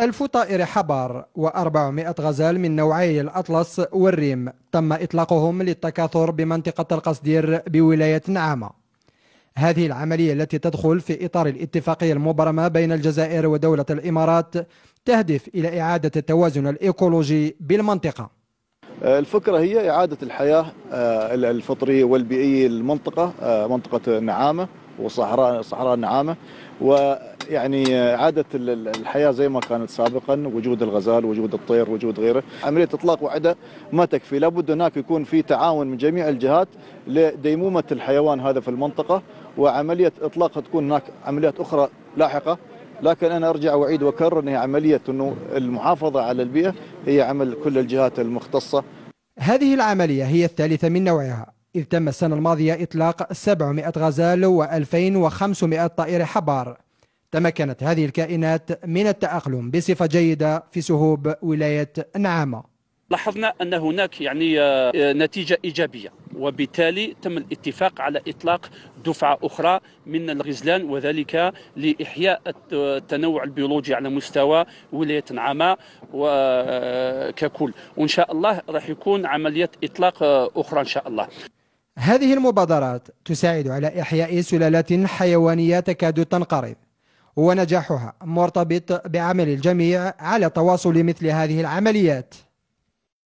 ألف طائر حبار و400 غزال من نوعي الأطلس والريم تم إطلاقهم للتكاثر بمنطقة القصدير بولاية نعامة هذه العملية التي تدخل في إطار الاتفاقية المبرمة بين الجزائر ودولة الإمارات تهدف إلى إعادة التوازن الإيكولوجي بالمنطقة آه، الفكرة هي إعادة الحياة آه، الفطرية والبيئية للمنطقة آه، منطقة النعامة وصحراء صحراء النعامة ويعني إعادة الحياة زي ما كانت سابقا وجود الغزال وجود الطير وجود غيره عملية إطلاق وعدة ما تكفي لابد هناك يكون في تعاون من جميع الجهات لديمومة الحيوان هذا في المنطقة وعملية إطلاقها تكون هناك عمليات أخرى لاحقة لكن انا ارجع واعيد واكرر ان هي عمليه انه المحافظه على البيئه هي عمل كل الجهات المختصه. هذه العمليه هي الثالثه من نوعها إذ تم السنة الماضية إطلاق 700 غزال و2500 طائر حبار تمكنت هذه الكائنات من التأقلم بصفة جيدة في سهوب ولاية نعامة لاحظنا ان هناك يعني آه، آه، نتيجه ايجابيه وبالتالي تم الاتفاق على اطلاق دفعه اخرى من الغزلان وذلك لاحياء التنوع البيولوجي على مستوى ولايه نعامه وككل آه، وان شاء الله راح يكون عمليه اطلاق اخرى ان شاء الله هذه المبادرات تساعد على احياء سلالات حيوانيه تكاد تنقرض ونجاحها مرتبط بعمل الجميع على تواصل مثل هذه العمليات